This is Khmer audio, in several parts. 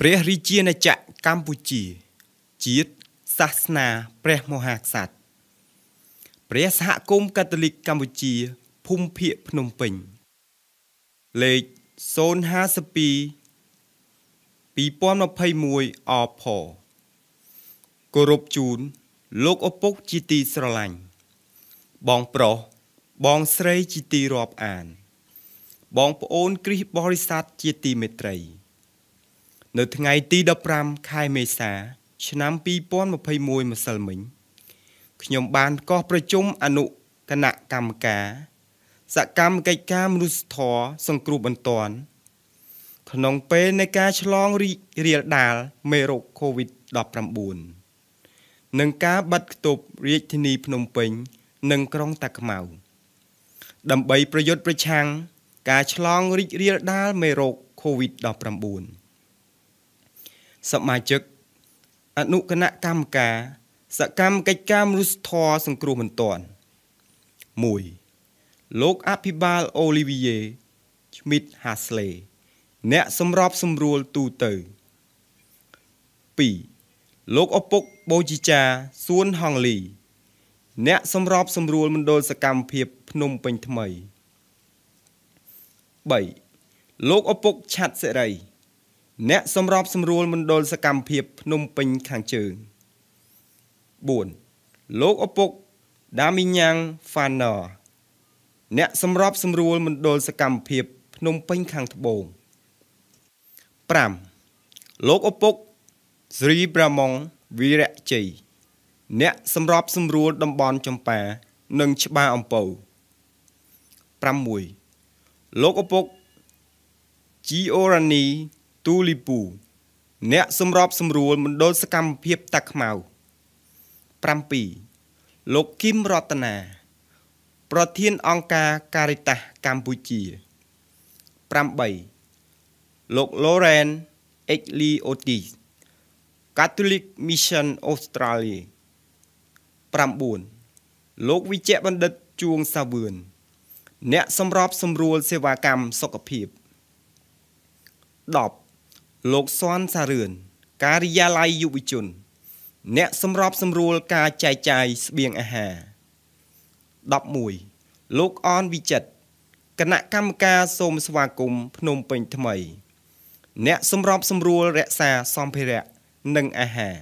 ព្រះរាជាណាចក្រកម្ពុជា ជាតិសាសនាព្រះមហាក្សត្រព្រះសហគមន៍កាតូលិកកម្ពុជាភូមិភាគភ្នំពេញ លេខ052 2021អផគោរពជូនលោកឪពុកជាទីស្រឡាញ់បងប្រុសបងស្រីជាទីរាប់អាន បងប្អូនគ្រិស្តបរិស័ទជាទីមេត្រីនៅថ្ងៃទី15ខែមេសា ឆ្នាំ2021ម្សិលមិញខ្ញុំបានកោះប្រជុំអនុគណៈកម្មការសកម្មកិច្ចការមនុស្សធម៌សង្គ្រោះបន្ទាន់ក្នុងពេលនៃការឆ្លងរីករាលដាលមេរោគ COVID-19 និងការបាត់ខ្ទប់រាជធានីភ្នំពេញ និងក្រុងតាខ្មៅដើម្បីប្រយុទ្ធប្រឆាំង ការឆ្លងរីករាលដាលមេរោគ COVID-19 សមាជិកអនុគណៈកម្មការសកម្មកិច្ចការមនុស្សធម៌សង្គ្រោះបន្ទាន់1លោកអភិបាលអូលីវីយេឈ្មីតហាស្លេអ្នកសម្របសម្រួលទូទៅ2លោកឪពុកបូជីចាសួនហងលី អ្នកសម្របសម្រួលមណ្ឌលសកម្មភាពភ្នំពេញថ្មី3លោកឪពុកឆាត់សេរីអ្នកសម្របសម្រួលមណ្ឌលសកម្មភាពភ្នំពេញខាងជើង4លោកឪពុកដាមីញ៉ាំងហ្វាណរអ្នកសម្របសម្រួលមណ្ឌលសកម្មភាព ភ្នំពេញខាងត្បូង5លោកឪពុកស្រីប្រាម៉ងវីរៈជ័យអ្នកសម្របសម្រួលតំបន់ចម្ប៉ានិងច្បារអំពៅ6លោកឪពុកជីអូរ៉ានីទូលីពូអ្នកសម្របសម្រួលមណ្ឌលសកម្មភាពតាខ្មៅ7លោកគឹមរតនាប្រធានអង្គការការិតាសកម្ពុជា8លោក Loren Eckley Otis Catholic Mission Australia 9លោកវិជ្ជបណ្ឌិតជួងសាវឿនអ្នកសម្របសម្រួលសេវាកម្មសុខភាព10លោកសွမ်းសារឿនការិយាល័យយុវជន អ្នកសម្របសម្រួលការចែកចាយស្បៀងអាហារ11លោកអនវិចិត្រគណៈកម្មការសូមស្វាគមន៍ភ្នំពេញថ្មី អ្នកសម្របសម្រួលរក្សាសម្ភារៈនិងអាហារ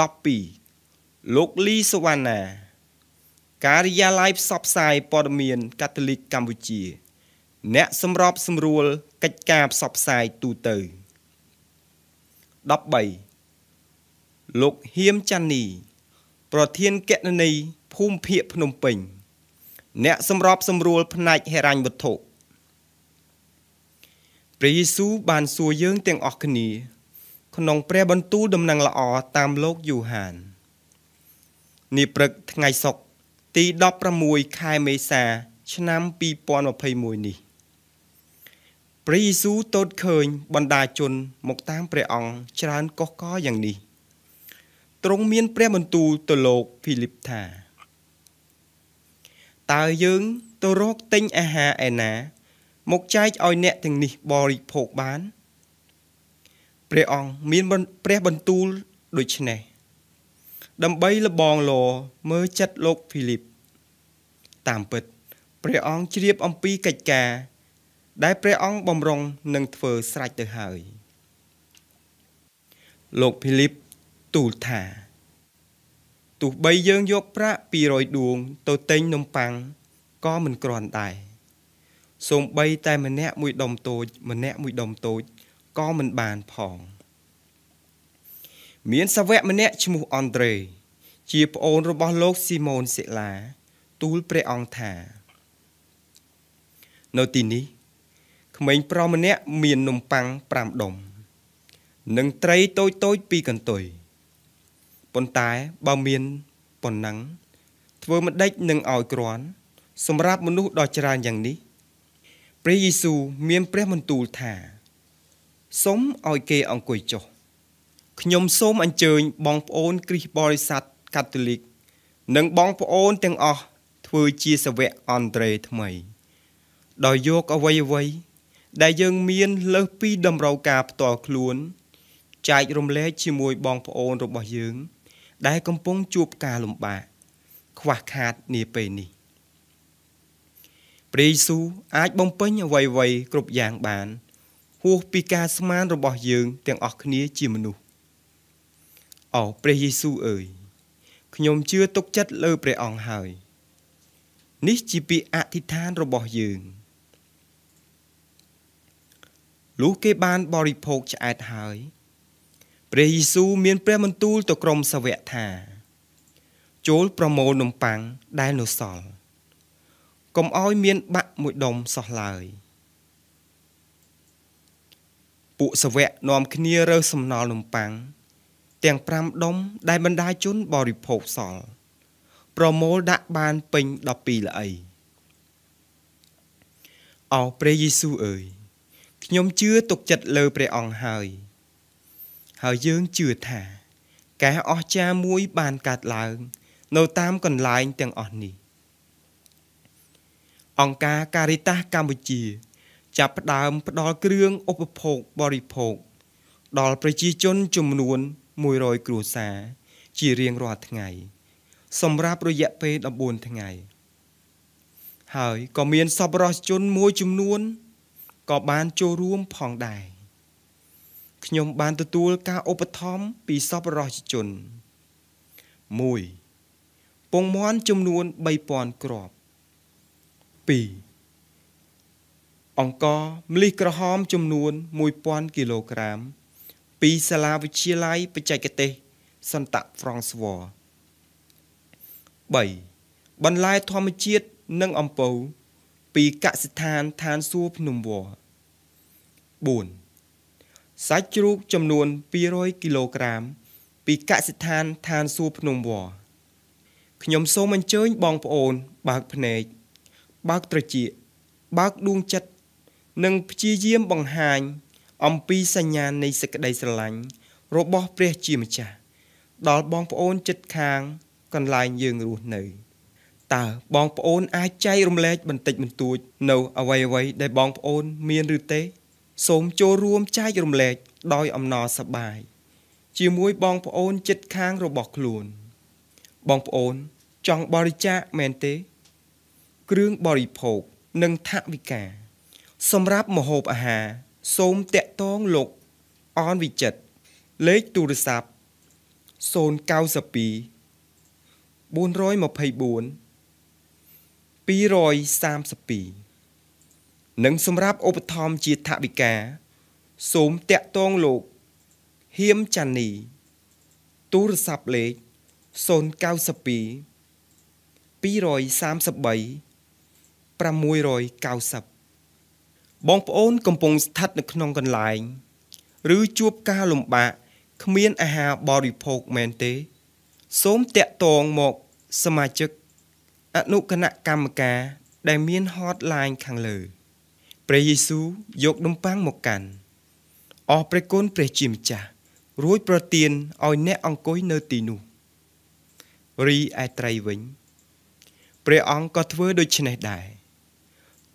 12លោកលីសវណ្ណា ការិយាល័យផ្សព្វផ្សាយព័ត៌មានកាតូលិកកម្ពុជា អ្នកសម្របសម្រួលកិច្ចការផ្សព្វផ្សាយទូទៅ13លោកហៀមចាន់នី ប្រធានគណនីភូមិភាគភ្នំពេញ អ្នកសម្របសម្រួល ផ្នែកហិរញ្ញវត្ថុព្រះយេស៊ូវបានសួរយើងទាំងអស់គ្នាក្នុង ព្រះបន្ទូលដំណឹងល្អតាមលោកយូហាននាព្រឹកថ្ងៃសុក្រទី16ខែមេសា ឆ្នាំ2021នេះព្រះយេស៊ូវទតឃើញបណ្ដាជនមកតាមព្រះអង្គច្រើនកុះកយ៉ាងនេះទ្រង់មានព្រះបន្ទូលទៅលោកហ្វីលីបថា តើយើងទៅរកទិញអាហារឯណាមកចែកឲ្យអ្នកទាំងនេះបរិភោគបាន ព្រះអង្គមានព្រះបន្ទូលដូច្នេះដើម្បីលបងលមើលចិត្តលោកហ្វីលីបតាមពិត ព្រះអង្គជ្រាបអំពីកិច្ចការដែលព្រះអង្គបំរុងនឹងធ្វើស្រេចទៅហើយ លោកភីលីបទូលថាទោះបីយើងយកប្រាក់200ដួងទៅទិញនំប៉័ងក៏មិនក្រាន់ដែរសូម្បីតែម្នាក់មួយដុំតូចម្នាក់មួយដុំតូចក៏មិនបានផង មានសាវក ម្នាក់ឈ្មោះអង់ត្រេជាប្អូនរបស់លោកស៊ីម៉ូនសេឡាទូលព្រះអង្គថានៅទីនេះក្មេងប្រុសម្នាក់មាននំប៉័ង5ដុំនិងត្រីតូចតូច2កន្ទុយប៉ុន្តែបើមានប៉ុណ្ណឹង ធ្វើមិនដេចនឹងឲ្យក្រាន់សម្រាប់មនុស្សដ៏ច្រើនយ៉ាងនេះ ព្រះយេស៊ូវមានព្រះបន្ទូលថាសូមឲ្យគេអង្គុយចុះខ្ញុំសូមអញ្ជើញបងប្អូនគ្រីស្ទបរិស័ទកាតូលិកនិងបងប្អូនទាំងអស់ធ្វើជាសាវកអន្តរេថ្មីដោយយកអ្វីអ្វីដែលយើងមាន លើសពីតម្រូវការផ្ទាល់ខ្លួន ចែករំលែកជាមួយបងប្អូនរបស់យើង ដែលកំពុងជួបការលំបាកខ្វះខាតនាពេលនេះព្រះយេស៊ូវអាចបំពេញអ្វីៗគ្រប់យ៉ាងបានហួសពីការស្មានរបស់យើង ទាំងអស់គ្នា ជាមនុស្សអូព្រះយេស៊ូវអើយខ្ញុំជឿទុកចិត្តលើព្រះអង្គហើយ នេះជាពាក្យអធិដ្ឋានរបស់យើង។លុះគេបានបរិភោគឆ្អែតហើយ ព្រះយេស៊ូវមាន ព្រះបន្ទូលទៅក្រុមសាវកថា ចូលប្រមូលនំប៉័ងដែលនៅសល់កុំឲ្យមាន បាក់មួយដុំសោះឡើយ ពួកសាវកនាំគ្នារើសំណល់នំប៉័ងទាំង5ដុំដែលបណ្ដាជន បរិភោគសល់ប្រមូលដាក់បានពេញ12ល្អីអោព្រះយេស៊ូវអើយខ្ញុំជឿទុកចិត្តលើព្រះអង្គហើយហើយយើងជឿថា ការអស្ចារ្យមួយ បានកើតឡើង នៅតាមកន្លែងទាំងអស់នេះ អង្គការ Caritas កម្ពុជា ចាប់ផ្ដើមផ្ដល់គ្រឿងឧបភោគបរិភោគដល់ប្រជាជនចំនួន100គ្រួសារជារៀងរាល់ថ្ងៃ សម្រាប់រយៈពេល14ថ្ងៃហើយក៏មានសប្បុរសជនមួយចំនួនក៏បានចូលរួមផងដែរខ្ញុំបានទទួលការឧបត្ថម្ភពីសប្បុរសជន1ពងមាន់ចំនួន3000គ្រាប់2អង្ករម្លិះក្រហមចំនួន1000គីឡូក្រាម ពីសាលាវិទ្យាល័យបច្ចេកទេស សន្តៈហ្វ្រង់ស្វ័រ3បន្លែធម្មជាតិនិងអំពៅពីកសិដ្ឋានឋានសួគ៌ភ្នំវរ4សាច់ជ្រូកចំនួន200គីឡូក្រាមពីកសិដ្ឋានឋានសួគ៌ភ្នំវរខ្ញុំសូមអញ្ជើញបងប្អូនបើកភ្នែកបើកត្រចៀកបើកដួងចិត្តនិងព្យាយាមបង្ហាញ អំពីសញ្ញានៃសេចក្តីស្រឡាញ់របស់ ព្រះជាម្ចាស់ដល់បងប្អូន ចិត្តខាង កន្លែងយើងរស់នៅ។តើបងប្អូនអាចចែករំលែកបន្តិចបន្តួចនៅអ្វីអ្វីដែលបងប្អូន មានឬទេសូមចូលរួមចែករំលែកដោយអំណរសប្បាយជាមួយបងប្អូនចិត្តខាងរបស់ខ្លួន បងប្អូនចង់បរិច្ចាគមែនទេ គ្រឿងបរិភោគនិងថវិកា សម្រាប់ម្ហូបអាហារសូមតាក់ទងលោកអនវិចិត្រលេខទូរស័ព្ទ092 424 232និងសម្រាប់ឧបត្ថម្ភជាថវិកាសូមតាក់ទងលោកហៀមចានីទូរស័ព្ទលេខ092 233 690បងប្អូនកំពុងស្ថិតនៅក្នុងកន្លែង ឬជួបការលំបាកគ្មានអាហារបរិភោគមែនទេ សូមតាក់ទងមកសមាជិកអនុគណៈកម្មការដែលមានហតឡាញខាងលើ ព្រះយេស៊ូវយកដុំប៉ាំងមកកាន់អស់ព្រះគុណព្រះជាម្ចាស់រួចប្រទានឲ្យអ្នកអង្គុយនៅទីនោះ រីឯត្រីវិញព្រះអង្គក៏ធ្វើដូច្នេះដែរ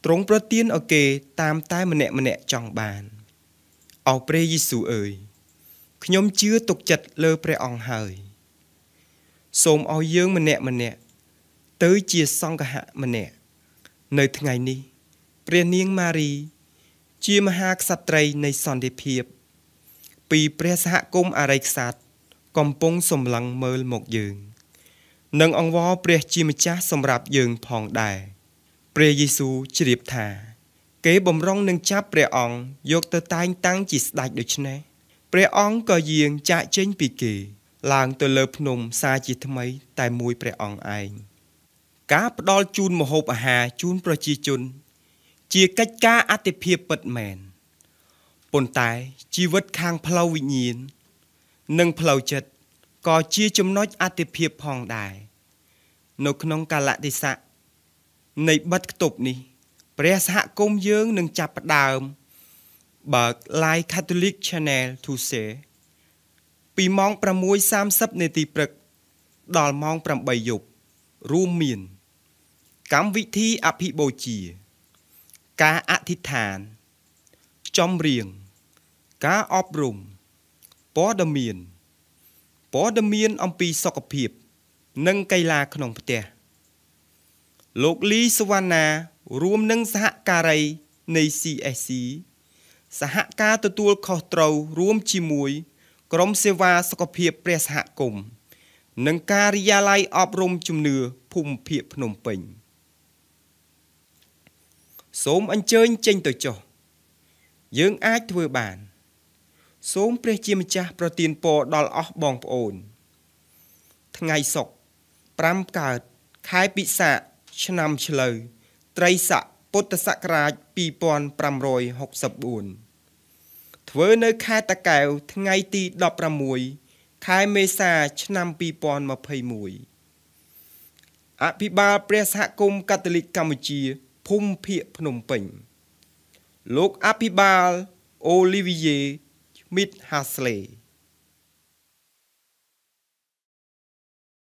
ទ្រង់ប្រទានឲ្យគេ តាមតែម្នាក់ម្នាក់ចង់បានអោព្រះយេស៊ូវអើយខ្ញុំជឿទុកចិត្តលើព្រះអង្គហើយសូមឲ្យយើងម្នាក់ម្នាក់ទៅជាសង្ឃហៈម្នាក់នៅថ្ងៃនេះ ព្រះនាងម៉ារី ជាមហាក្សត្រីនៃសន្តិភាព ពីព្រះសហគមន៍អរិយក្សត្រកំពុងសម្លឹងមើលមកយើងនិងអង្វរព្រះជាម្ចាស់សម្រាប់យើងផងដែរព្រះយេស៊ូវជ្រាបថាគេបំរុងនឹងចាប់ព្រះអង្គយកទៅតែងតាំងជាស្ដេចដូច្នេះព្រះអង្គក៏យាងចាកចេញ ពីគេ ឡើងទៅលើ ភ្នំសាជាថ្មី តែមួយព្រះអង្គឯងការផ្ដល់ជូនម្ហូបអាហារជូនប្រជាជន ជាកិច្ចការអតិភិបពិតមែនប៉ុន្តែជីវិតខាងផ្លូវវិញ្ញាណនិងផ្លូវចិត្តក៏ជាចំណុចអតិភិបផងដែរនៅក្នុងកាលៈទេសៈនៃបិទខ្ទប់នេះ ព្រះសហគមន៍យើងនឹងចាប់ផ្ដើមបើក Live Catholic Channel to Say ពីម៉ោង6:30នាទីព្រឹកដល់ម៉ោង8យប់រួមមានកម្មវិធីអភិបូជា ការអធិដ្ឋាន ចំរៀងការអប់រំព័ត៌មានព័ត៌មាន អំពីសុខភាពនិងកីឡាក្នុងផ្ទះលោកលីសវណ្ណារួមនឹងសហការីនៃ CSC សហការទទួលខុសត្រូវរួមជាមួយ ក្រមសេវាសុខភាព ព្រះសហគមន៍និងការិយាល័យអប់រំជំនឿភូមិភាគភ្នំពេញ។សូមអញ្ជើញចេញទៅចុះ យើងអាចធ្វើបាន សូមព្រះជាម្ចាស់ប្រទានពរដល់អស់បងប្អូន ថ្ងៃសុក្រ5កើតខែពិសាខឆ្នាំឆ្លូវត្រីស័កពុទ្ធសករាជ2564ធ្វើនៅខេត្តតាកែវថ្ងៃទី16ខែមេសាឆ្នាំ2021អភិបាលព្រះសហគមន៍កាតូលិកកម្ពុជាភូមិភាគភ្នំពេញលោកអភិបាលអូលីវីយេឈ្មីតហាស្លេ